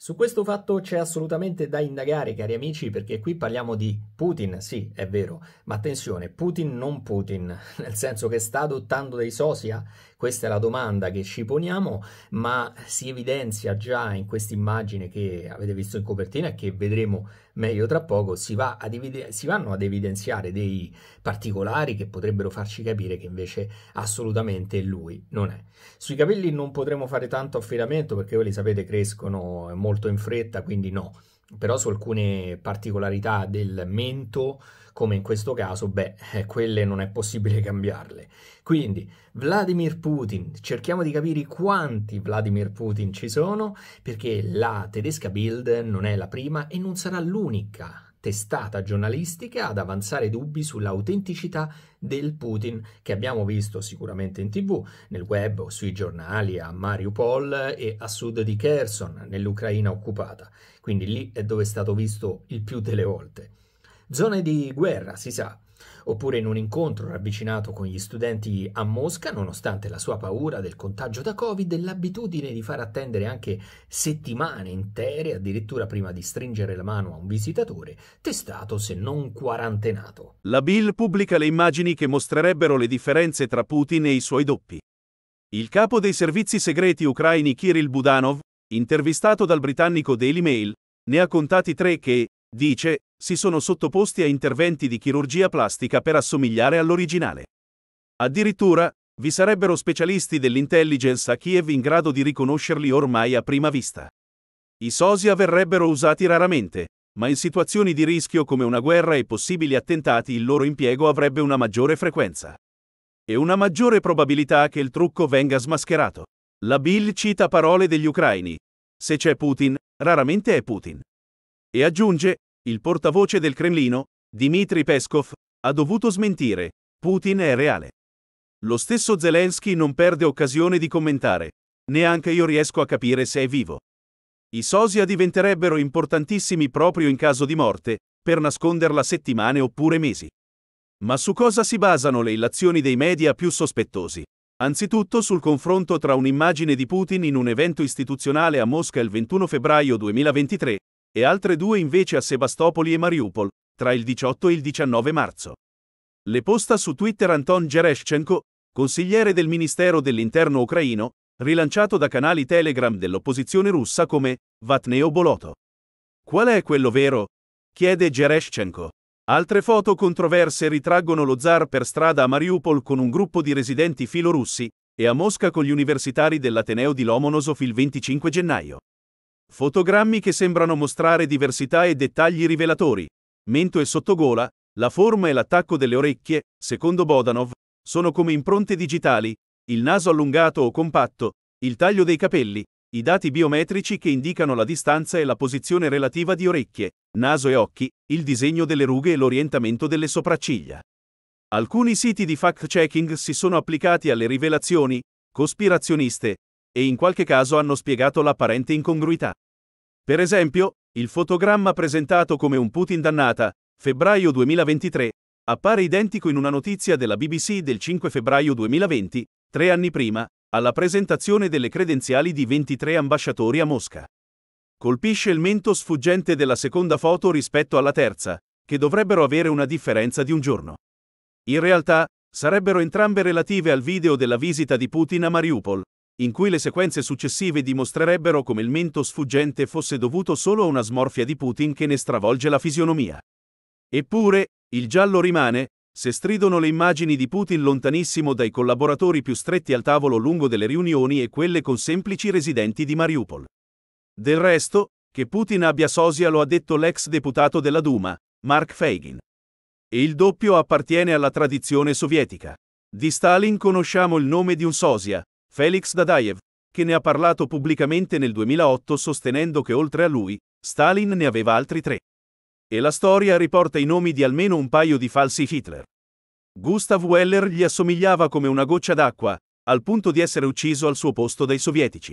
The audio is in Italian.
Su questo fatto c'è assolutamente da indagare, cari amici, perché qui parliamo di Putin, sì, è vero, ma attenzione, Putin non Putin, nel senso che sta adottando dei sosia questa è la domanda che ci poniamo, ma si evidenzia già in questa immagine che avete visto in copertina e che vedremo meglio tra poco, si, va evide- si vanno ad evidenziare dei particolari che potrebbero farci capire che invece assolutamente lui non è. Sui capelli non potremo fare tanto affidamento perché voi li sapete crescono molto in fretta, quindi no però su alcune particolarità del mento, come in questo caso, beh, eh, quelle non è possibile cambiarle. Quindi, Vladimir Putin, cerchiamo di capire quanti Vladimir Putin ci sono, perché la tedesca Bild non è la prima e non sarà l'unica testata giornalistica ad avanzare dubbi sull'autenticità del Putin che abbiamo visto sicuramente in tv, nel web o sui giornali a Mariupol e a sud di Kherson, nell'Ucraina occupata, quindi lì è dove è stato visto il più delle volte. Zone di guerra, si sa, oppure in un incontro ravvicinato con gli studenti a Mosca, nonostante la sua paura del contagio da Covid l'abitudine di far attendere anche settimane intere, addirittura prima di stringere la mano a un visitatore, testato se non quarantenato. La Bill pubblica le immagini che mostrerebbero le differenze tra Putin e i suoi doppi. Il capo dei servizi segreti ucraini Kirill Budanov, intervistato dal britannico Daily Mail, ne ha contati tre che, dice, si sono sottoposti a interventi di chirurgia plastica per assomigliare all'originale. Addirittura, vi sarebbero specialisti dell'intelligence a Kiev in grado di riconoscerli ormai a prima vista. I sosia verrebbero usati raramente, ma in situazioni di rischio come una guerra e possibili attentati il loro impiego avrebbe una maggiore frequenza. E una maggiore probabilità che il trucco venga smascherato. La Bill cita parole degli ucraini. Se c'è Putin, raramente è Putin. E aggiunge, il portavoce del Cremlino, Dmitry Peskov, ha dovuto smentire. Putin è reale. Lo stesso Zelensky non perde occasione di commentare. Neanche io riesco a capire se è vivo. I sosia diventerebbero importantissimi proprio in caso di morte, per nasconderla settimane oppure mesi. Ma su cosa si basano le illazioni dei media più sospettosi? Anzitutto sul confronto tra un'immagine di Putin in un evento istituzionale a Mosca il 21 febbraio 2023 e altre due invece a Sebastopoli e Mariupol, tra il 18 e il 19 marzo. Le posta su Twitter Anton Gereshchenko, consigliere del Ministero dell'Interno ucraino, rilanciato da canali Telegram dell'opposizione russa come Vatneo Boloto. Qual è quello vero? chiede Gereshchenko. Altre foto controverse ritraggono lo zar per strada a Mariupol con un gruppo di residenti filorussi e a Mosca con gli universitari dell'Ateneo di Lomonosov il 25 gennaio. Fotogrammi che sembrano mostrare diversità e dettagli rivelatori. Mento e sottogola, la forma e l'attacco delle orecchie, secondo Bodanov, sono come impronte digitali, il naso allungato o compatto, il taglio dei capelli, i dati biometrici che indicano la distanza e la posizione relativa di orecchie, naso e occhi, il disegno delle rughe e l'orientamento delle sopracciglia. Alcuni siti di fact-checking si sono applicati alle rivelazioni, cospirazioniste, e in qualche caso hanno spiegato l'apparente incongruità. Per esempio, il fotogramma presentato come un Putin dannata, febbraio 2023, appare identico in una notizia della BBC del 5 febbraio 2020, tre anni prima, alla presentazione delle credenziali di 23 ambasciatori a Mosca. Colpisce il mento sfuggente della seconda foto rispetto alla terza, che dovrebbero avere una differenza di un giorno. In realtà, sarebbero entrambe relative al video della visita di Putin a Mariupol, in cui le sequenze successive dimostrerebbero come il mento sfuggente fosse dovuto solo a una smorfia di Putin che ne stravolge la fisionomia. Eppure, il giallo rimane, se stridono le immagini di Putin lontanissimo dai collaboratori più stretti al tavolo lungo delle riunioni e quelle con semplici residenti di Mariupol. Del resto, che Putin abbia sosia lo ha detto l'ex deputato della Duma, Mark Fagin. E il doppio appartiene alla tradizione sovietica. Di Stalin conosciamo il nome di un sosia, Felix Dadaev, che ne ha parlato pubblicamente nel 2008 sostenendo che oltre a lui, Stalin ne aveva altri tre. E la storia riporta i nomi di almeno un paio di falsi Hitler. Gustav Weller gli assomigliava come una goccia d'acqua, al punto di essere ucciso al suo posto dai sovietici.